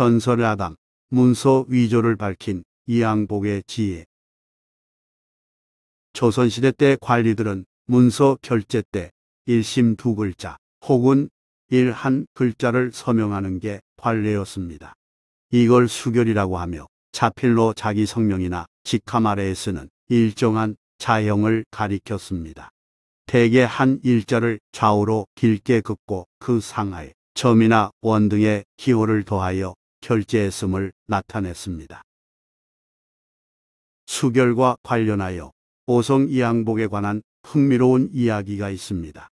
전설의 아담, 문서 위조를 밝힌 이양복의 지혜. 조선시대 때 관리들은 문서 결제 때 일심 두 글자 혹은 일한 글자를 서명하는 게 관례였습니다. 이걸 수결이라고 하며 자필로 자기 성명이나 직함 아래에 쓰는 일정한 자형을 가리켰습니다. 대개 한 일자를 좌우로 길게 긋고 그 상하에 점이나 원 등의 기호를 더하여 결제했음을 나타냈습니다. 수결과 관련하여 오성 이양복에 관한 흥미로운 이야기가 있습니다.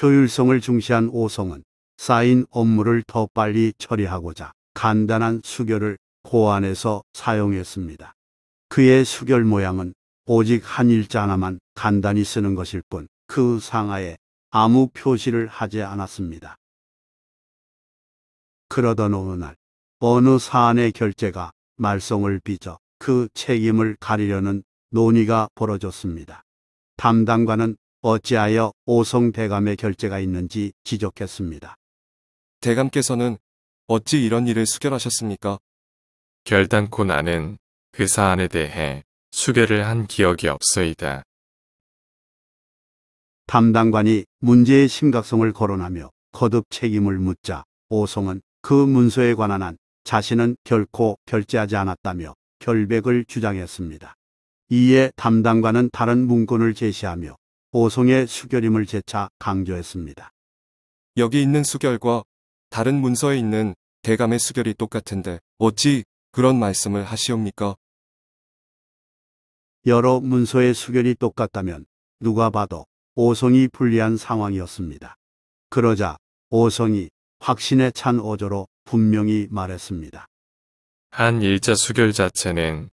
효율성을 중시한 오성은 쌓인 업무를 더 빨리 처리하고자 간단한 수결을 고안해서 사용했습니다. 그의 수결 모양은 오직 한 일자 하나만 간단히 쓰는 것일 뿐 그 상하에 아무 표시를 하지 않았습니다. 그러던 어느 날 어느 사안의 결재가 말썽을 빚어 그 책임을 가리려는 논의가 벌어졌습니다. 담당관은 어찌하여 오성 대감의 결재가 있는지 지적했습니다. 대감께서는 어찌 이런 일을 수결하셨습니까? 결단코 나는 그 사안에 대해 수결을 한 기억이 없어이다. 담당관이 문제의 심각성을 거론하며 거듭 책임을 묻자 오성은 그 문서에 관한 한 자신은 결코 결제하지 않았다며 결백을 주장했습니다. 이에 담당관은 다른 문건을 제시하며 오송의 수결임을 재차 강조했습니다. 여기 있는 수결과 다른 문서에 있는 대감의 수결이 똑같은데 어찌 그런 말씀을 하시옵니까? 여러 문서의 수결이 똑같다면 누가 봐도 오성이 불리한 상황이었습니다. 그러자 오성이 확신에 찬 어조로 분명히 말했습니다. 한 일자 수결 자체는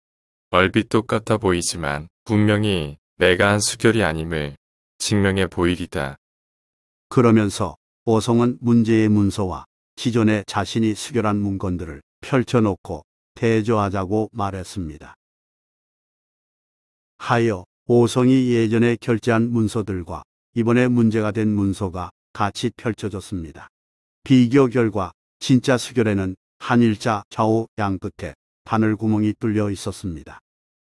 얼핏 똑같아 보이지만 분명히 내가 한 수결이 아님을 증명해 보이리다. 그러면서 오성은 문제의 문서와 기존에 자신이 수결한 문건들을 펼쳐놓고 대조하자고 말했습니다. 하여 오성이 예전에 결제한 문서들과 이번에 문제가 된 문서가 같이 펼쳐졌습니다. 비교 결과 진짜 수결에는 한일자 좌우 양 끝에 바늘 구멍이 뚫려 있었습니다.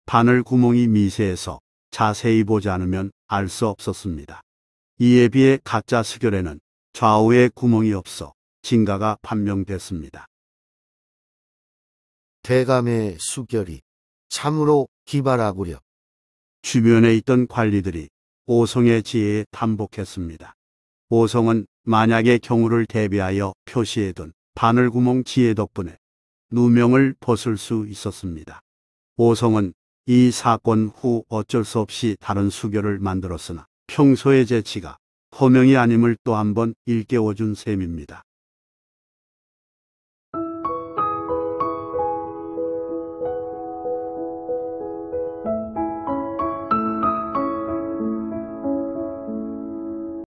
바늘 구멍이 미세해서 자세히 보지 않으면 알 수 없었습니다. 이에 비해 가짜 수결에는 좌우에 구멍이 없어 진가가 판명됐습니다. 대감의 수결이 참으로 기발하구려. 주변에 있던 관리들이 오성의 지혜에 탄복했습니다. 오성은 만약의 경우를 대비하여 표시해둔 바늘구멍 지혜 덕분에 누명을 벗을 수 있었습니다. 오성은 이 사건 후 어쩔 수 없이 다른 수교를 만들었으나 평소의 재치가 허명이 아님을 또 한 번 일깨워준 셈입니다.